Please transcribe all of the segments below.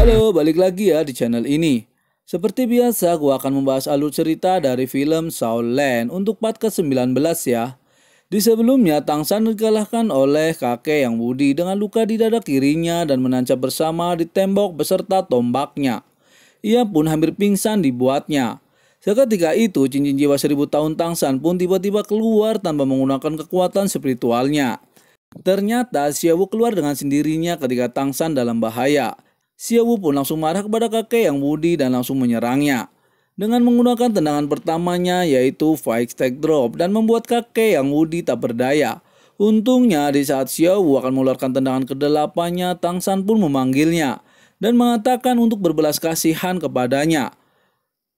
Halo, balik lagi ya di channel ini. Seperti biasa, gua akan membahas alur cerita dari film Soul Land untuk part ke-19 ya. Di sebelumnya, Tang San dikalahkan oleh kakek yang budi dengan luka di dada kirinya dan menancap bersama di tembok beserta tombaknya. Ia pun hampir pingsan dibuatnya. Seketika itu, cincin jiwa seribu tahun Tang San pun tiba-tiba keluar tanpa menggunakan kekuatan spiritualnya. Ternyata Xiaowu keluar dengan sendirinya ketika Tang San dalam bahaya. Xiaowu pun langsung marah kepada kakek yang Woody dan langsung menyerangnya. Dengan menggunakan tendangan pertamanya yaitu Fight Stack Drop dan membuat kakek yang Woody tak berdaya. Untungnya di saat Xiaowu akan mengeluarkan tendangan kedelapannya, San pun memanggilnya dan mengatakan untuk berbelas kasihan kepadanya.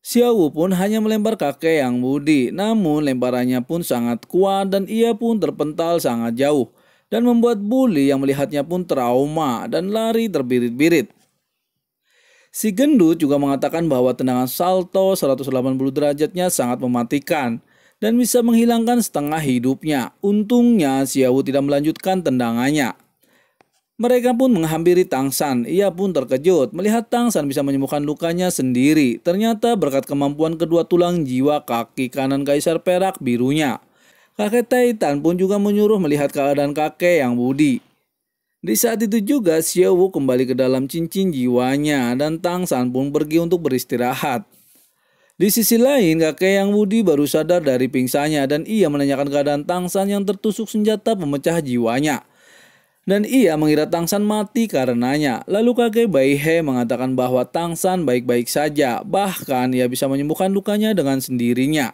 Xiaowu pun hanya melempar kakek yang budi, namun lemparannya pun sangat kuat dan ia pun terpental sangat jauh dan membuat Bully yang melihatnya pun trauma dan lari terbirit-birit. Si gendut juga mengatakan bahwa tendangan salto 180 derajatnya sangat mematikan dan bisa menghilangkan setengah hidupnya. Untungnya Xiao tidak melanjutkan tendangannya. Mereka pun menghampiri Tang San. Ia pun terkejut melihat Tang San bisa menyembuhkan lukanya sendiri. Ternyata berkat kemampuan kedua tulang jiwa kaki kanan Kaisar Perak birunya. Kakek Taitan pun juga menyuruh melihat keadaan kakek yang budi. Di saat itu juga Xiao Wu kembali ke dalam cincin jiwanya dan Tang San pun pergi untuk beristirahat. Di sisi lain, kakek yang Wudi baru sadar dari pingsannya dan ia menanyakan keadaan Tang San yang tertusuk senjata pemecah jiwanya. Dan ia mengira Tang San mati karenanya. Lalu kakek Bai He mengatakan bahwa Tang San baik-baik saja, bahkan ia bisa menyembuhkan lukanya dengan sendirinya.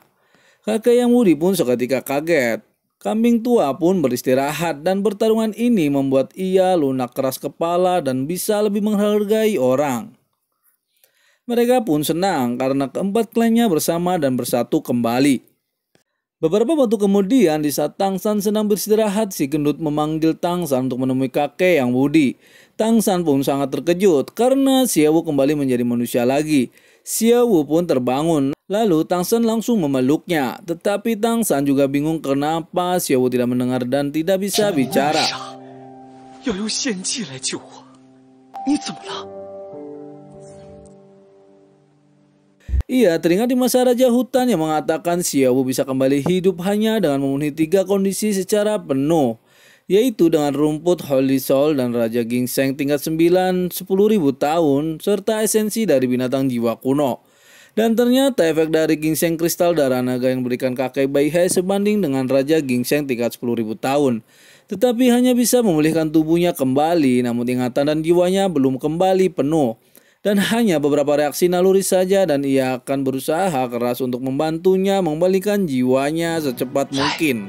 Kakek yang Wudi pun seketika kaget. Kambing tua pun beristirahat dan pertarungan ini membuat ia lunak keras kepala dan bisa lebih menghargai orang. Mereka pun senang karena keempat klannya bersama dan bersatu kembali. Beberapa waktu kemudian di saat Tang San sedang beristirahat, si gendut memanggil Tang San untuk menemui kakek yang budi. Tang San pun sangat terkejut karena Xiao kembali menjadi manusia lagi. Xiao pun terbangun Lalu Tang San langsung memeluknya, tetapi Tang San juga bingung kenapa Xiao tidak mendengar dan tidak bisa bicara. Ia iya, teringat di masa Raja Hutan yang mengatakan Wu bisa kembali hidup hanya dengan memenuhi tiga kondisi secara penuh, yaitu dengan rumput Holy Soul dan Raja Gingseng tingkat 9 10.000 tahun, serta esensi dari binatang jiwa kuno. Dan ternyata efek dari ginseng kristal darah naga yang berikan kakek Baihai sebanding dengan raja ginseng tingkat 10.000 tahun. Tetapi hanya bisa memulihkan tubuhnya kembali namun ingatan dan jiwanya belum kembali penuh. Dan hanya beberapa reaksi naluri saja dan ia akan berusaha keras untuk membantunya membalikan jiwanya secepat mungkin.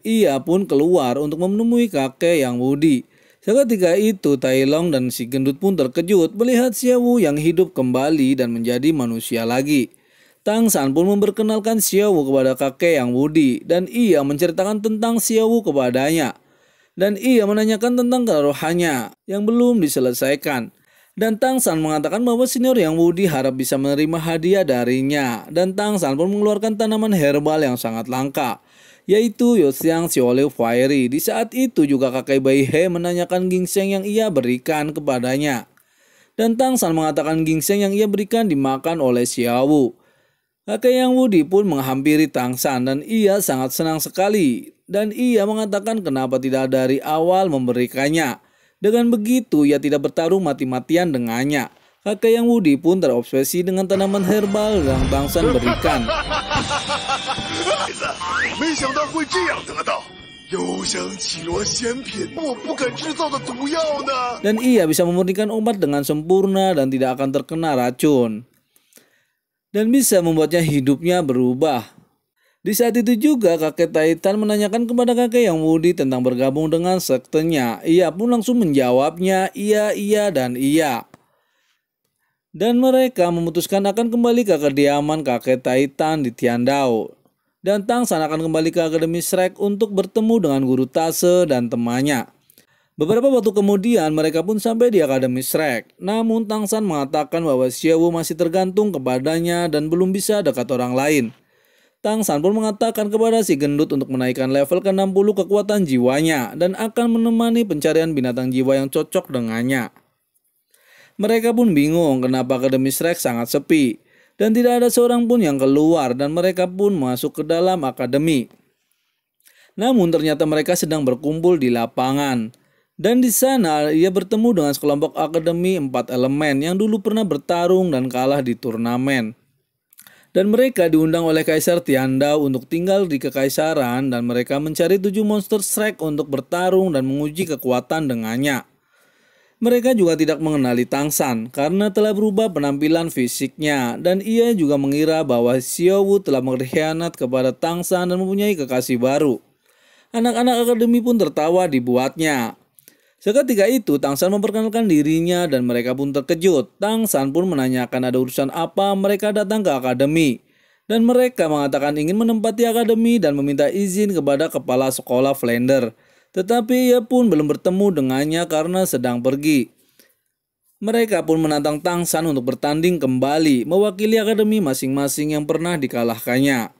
Ia pun keluar untuk menemui kakek yang Woody. Seketika itu Tai Long dan si gendut pun terkejut melihat Wu yang hidup kembali dan menjadi manusia lagi. Tang San pun memperkenalkan Wu kepada kakek yang Wudi dan ia menceritakan tentang Wu kepadanya. Dan ia menanyakan tentang kerohannya yang belum diselesaikan. Dan Tang San mengatakan bahwa senior yang Wudi harap bisa menerima hadiah darinya. Dan Tang San pun mengeluarkan tanaman herbal yang sangat langka yaitu Yosiang Xiaolei Fairy. Di saat itu juga kakek bayi He menanyakan gingseng yang ia berikan kepadanya. Dan Tang San mengatakan gingseng yang ia berikan dimakan oleh Xiaowu. Kakek Yang Wudi pun menghampiri Tang San dan ia sangat senang sekali. Dan ia mengatakan kenapa tidak dari awal memberikannya. Dengan begitu ia tidak bertarung mati-matian dengannya. Kakek Yang Wudi pun terobsesi dengan tanaman herbal yang Tang San berikan. Dan ia bisa memurnikan obat dengan sempurna dan tidak akan terkena racun. Dan bisa membuatnya hidupnya berubah. Di saat itu juga kakek Titan menanyakan kepada kakek yang Wudi tentang bergabung dengan sektenya. Ia pun langsung menjawabnya iya, iya, dan iya. Dan mereka memutuskan akan kembali ke kediaman kakek Titan di Tiandao dan Tang San akan kembali ke Akademi Shrek untuk bertemu dengan guru Tase dan temannya. Beberapa waktu kemudian mereka pun sampai di Akademi Shrek. Namun Tang San mengatakan bahwa Xiaowu masih tergantung kepadanya dan belum bisa dekat orang lain. Tang San pun mengatakan kepada si gendut untuk menaikkan level ke-60 kekuatan jiwanya dan akan menemani pencarian binatang jiwa yang cocok dengannya. Mereka pun bingung kenapa Akademi Shrek sangat sepi. Dan tidak ada seorang pun yang keluar dan mereka pun masuk ke dalam akademi. Namun ternyata mereka sedang berkumpul di lapangan. Dan di sana ia bertemu dengan sekelompok akademi empat elemen yang dulu pernah bertarung dan kalah di turnamen. Dan mereka diundang oleh Kaisar Tiandao untuk tinggal di kekaisaran dan mereka mencari tujuh monster Shrek untuk bertarung dan menguji kekuatan dengannya. Mereka juga tidak mengenali Tang San karena telah berubah penampilan fisiknya dan ia juga mengira bahwa Xiao Wu telah berkhianat kepada Tang San dan mempunyai kekasih baru. Anak-anak akademi pun tertawa dibuatnya. Seketika itu Tang San memperkenalkan dirinya dan mereka pun terkejut. Tang San pun menanyakan ada urusan apa mereka datang ke akademi. Dan mereka mengatakan ingin menempati akademi dan meminta izin kepada kepala sekolah Flander. Tetapi ia pun belum bertemu dengannya karena sedang pergi. Mereka pun menantang Tang San untuk bertanding kembali, mewakili akademi masing-masing yang pernah dikalahkannya.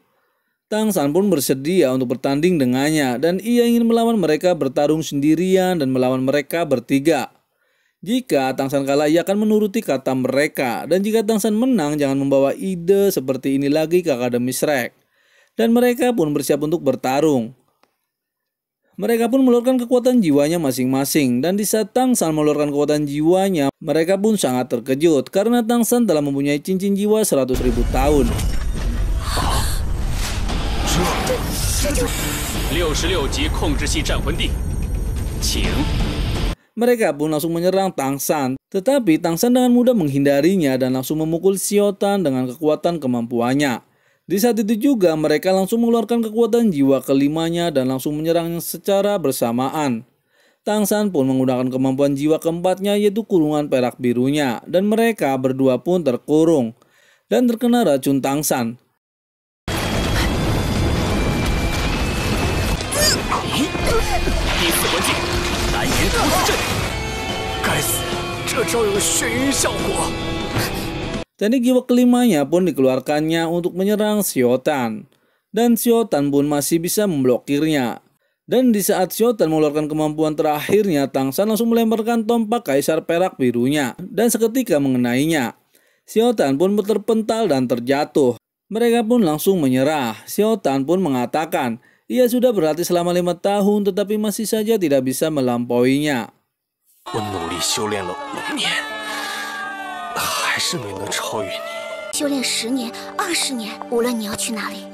Tang San pun bersedia untuk bertanding dengannya dan ia ingin melawan mereka bertarung sendirian dan melawan mereka bertiga. Jika Tang San kalah, ia akan menuruti kata mereka. Dan jika Tang San menang, jangan membawa ide seperti ini lagi ke Akademi Shrek. Dan mereka pun bersiap untuk bertarung. Mereka pun meluarkan kekuatan jiwanya masing-masing dan di saat Tang San meluarkan kekuatan jiwanya, mereka pun sangat terkejut karena Tang San telah mempunyai cincin jiwa 100.000 tahun. Mereka pun langsung menyerang Tang San, tetapi Tang San dengan mudah menghindarinya dan langsung memukul Xiao Tan dengan kekuatan kemampuannya. Di saat itu juga mereka langsung mengeluarkan kekuatan jiwa kelimanya dan langsung menyerang secara bersamaan. Tang San pun menggunakan kemampuan jiwa keempatnya yaitu kurungan perak birunya dan mereka berdua pun terkurung dan terkena racun Tang San. Ini jadi jiwa kelimanya pun dikeluarkannya untuk menyerang Siotan. Dan Siotan pun masih bisa memblokirnya. Dan di saat Siotan mengeluarkan kemampuan terakhirnya, Tang San langsung melemparkan tompak kaisar perak birunya dan seketika mengenainya. Siotan pun terpental dan terjatuh. Mereka pun langsung menyerah. Siotan pun mengatakan, ia sudah berlatih selama lima tahun tetapi masih saja tidak bisa melampauinya. 我努力修炼了五年。是没能超越你。修炼十年、二十年，无论你要去哪里。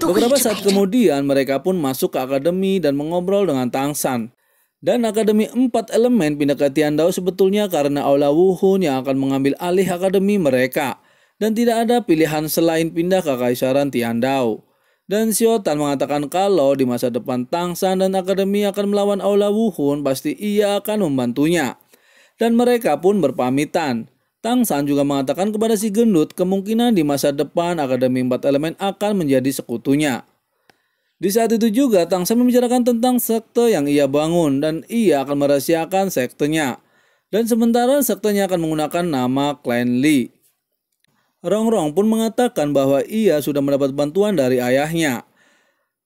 Beberapa saat kemudian mereka pun masuk ke akademi dan mengobrol dengan Tang San. Dan akademi empat elemen pindah ke Tian Dao sebetulnya karena Aula Wuhun yang akan mengambil alih akademi mereka. Dan tidak ada pilihan selain pindah ke Kaisaran Tian Dao Dan Xiao Tan mengatakan kalau di masa depan Tang San dan akademi akan melawan Aula Wuhun pasti ia akan membantunya. Dan mereka pun berpamitan. Tang San juga mengatakan kepada si gendut kemungkinan di masa depan Akademi Empat Elemen akan menjadi sekutunya. Di saat itu juga Tang San membicarakan tentang sekte yang ia bangun dan ia akan merahasiakan sektenya. Dan sementara sektenya akan menggunakan nama Clan Li. Rong Rong pun mengatakan bahwa ia sudah mendapat bantuan dari ayahnya.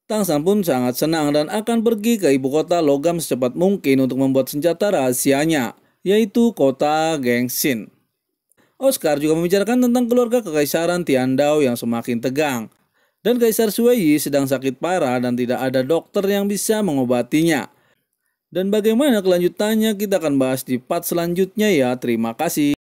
Tang San pun sangat senang dan akan pergi ke ibu kota logam secepat mungkin untuk membuat senjata rahasianya, yaitu kota Gengsin. Oscar juga membicarakan tentang keluarga kekaisaran Tiandao yang semakin tegang. Dan Kaisar Sueyi sedang sakit parah dan tidak ada dokter yang bisa mengobatinya. Dan bagaimana kelanjutannya kita akan bahas di part selanjutnya ya. Terima kasih.